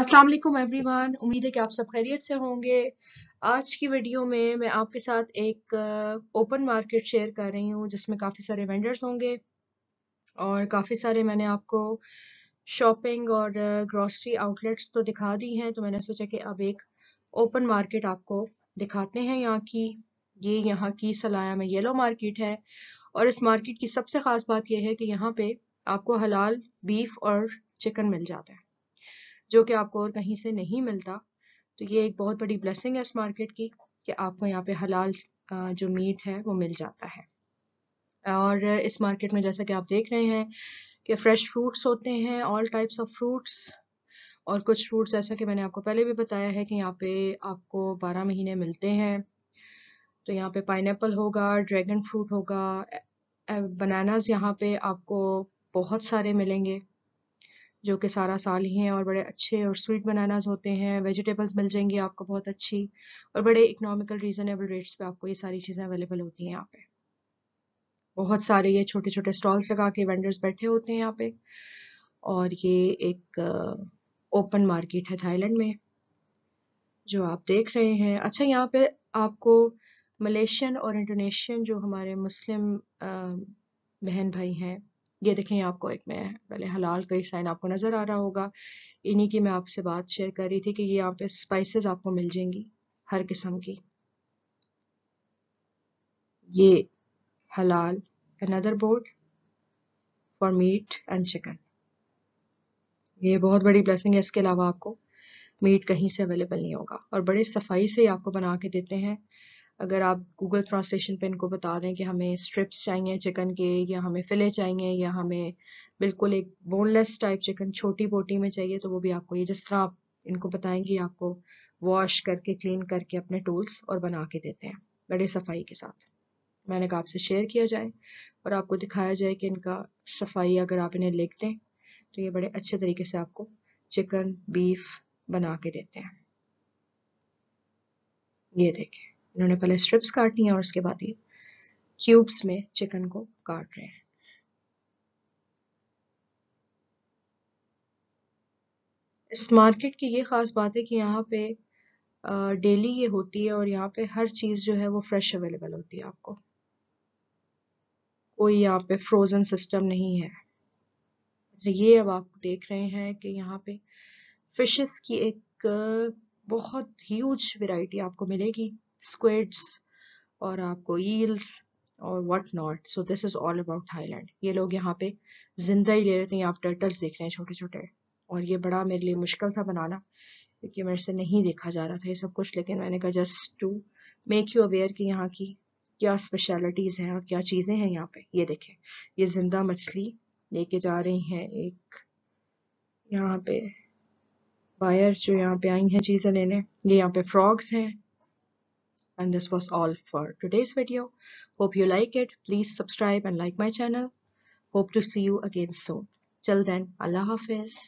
अस्सलाम वालेकुम एवरीवन उम्मीद है कि आप सब खैरियत से होंगे आज की वीडियो में मैं आपके साथ एक ओपन मार्केट शेयर कर रही हूँ जिसमें काफ़ी सारे वेंडर्स होंगे और काफ़ी सारे मैंने आपको शॉपिंग और ग्रॉसरी uh, आउटलेट्स तो दिखा दी हैं तो मैंने सोचा कि अब एक ओपन मार्केट आपको दिखाते हैं यहाँ की ये यहाँ की सलाया में येलो मार्केट है और इस मार्केट की सबसे ख़ास बात यह है कि यहाँ पे आपको हलाल बीफ और चिकन मिल जाता है जो कि आपको और कहीं से नहीं मिलता तो ये एक बहुत बड़ी ब्लेसिंग है इस मार्केट की कि आपको यहाँ पे हलाल जो मीट है वो मिल जाता है और इस मार्केट में जैसा कि आप देख रहे हैं कि फ्रेश फ्रूट्स होते हैं ऑल टाइप्स ऑफ फ्रूट्स और कुछ फ्रूट्स जैसा कि मैंने आपको पहले भी बताया है कि यहाँ पे आपको बारह महीने मिलते हैं तो यहाँ पे पाइन होगा ड्रैगन फ्रूट होगा बनानाज यहाँ पे आपको बहुत सारे मिलेंगे जो कि सारा साल ही हैं और बड़े अच्छे और स्वीट बनाना होते हैं वेजिटेबल्स मिल जाएंगी आपको बहुत अच्छी और बड़े इकोनॉमिकल रीज़नेबल रेट्स पे आपको ये सारी चीज़ें अवेलेबल होती हैं यहाँ पे बहुत सारे ये छोटे छोटे स्टॉल्स लगा के वेंडर्स बैठे होते हैं यहाँ पे और ये एक ओपन मार्केट है थाईलैंड में जो आप देख रहे हैं अच्छा यहाँ पे आपको मलेशियन और इंडोनेशियन जो हमारे मुस्लिम बहन भाई हैं ये देखें आपको एक मैं पहले हलाल का ही साइन आपको नज़र आ रहा होगा इन्हीं की मैं आपसे बात शेयर कर रही थी कि ये यहाँ पे स्पाइसेस आपको मिल जाएंगी हर किस्म की ये हलाल another board for meat and chicken ये बहुत बड़ी ब्लेसिंग है इसके अलावा आपको मीट कहीं से अवेलेबल नहीं होगा और बड़े सफाई से ही आपको बना के देते हैं अगर आप गूगल ट्रांसलेशन पे इनको बता दें कि हमें स्ट्रिप्स चाहिए चिकन के या हमें फिले चाहिए या हमें बिल्कुल एक बोनलेस टाइप चिकन छोटी बोटी में चाहिए तो वो भी आपको ये जिस तरह आप इनको बताएंगे आपको वॉश करके क्लीन करके अपने टूल्स और बना के देते हैं बड़े सफाई के साथ मैंने कहा आपसे शेयर किया जाए और आपको दिखाया जाए कि इनका सफाई अगर आप इन्हें लिख दें तो ये बड़े अच्छे तरीके से आपको चिकन बीफ बना के देते हैं ये देखें इन्होंने पहले स्ट्रिप्स काटनी है और उसके बाद ये क्यूब्स में चिकन को काट रहे हैं इस मार्केट की ये ख़ास बात है कि यहाँ पे डेली ये होती है और यहाँ पे हर चीज़ जो है वो फ्रेश अवेलेबल होती है आपको कोई यहाँ पे फ्रोज़न सिस्टम नहीं है अच्छा ये अब आप देख रहे हैं कि यहाँ पे फिशेस की एक बहुत ह्यूज वेराइटी आपको मिलेगी स्क्विड्स और आपको ईल्स और what not so this is all about Thailand ये लोग यहाँ पे जिंदा ही ले रहे थे आप टर्टल्स देख रहे हैं छोटे छोटे और ये बड़ा मेरे लिए मुश्किल था बनाना क्योंकि मेरे से नहीं देखा जा रहा था ये सब कुछ लेकिन मैंने कहा just to make you aware कि यहाँ की क्या स्पेशलिटीज़ हैं और क्या चीज़ें हैं यहाँ पे ये देखें ये जिंदा मछली लेके जा रही हैं एक यहाँ पे बायर जो यहाँ पे आई हैं चीज़ें लेने ये यहाँ पे फ्रॉग्स हैं and this was all for today's video hope you like it please subscribe and like my channel hope to see you again soon till then allah hafiz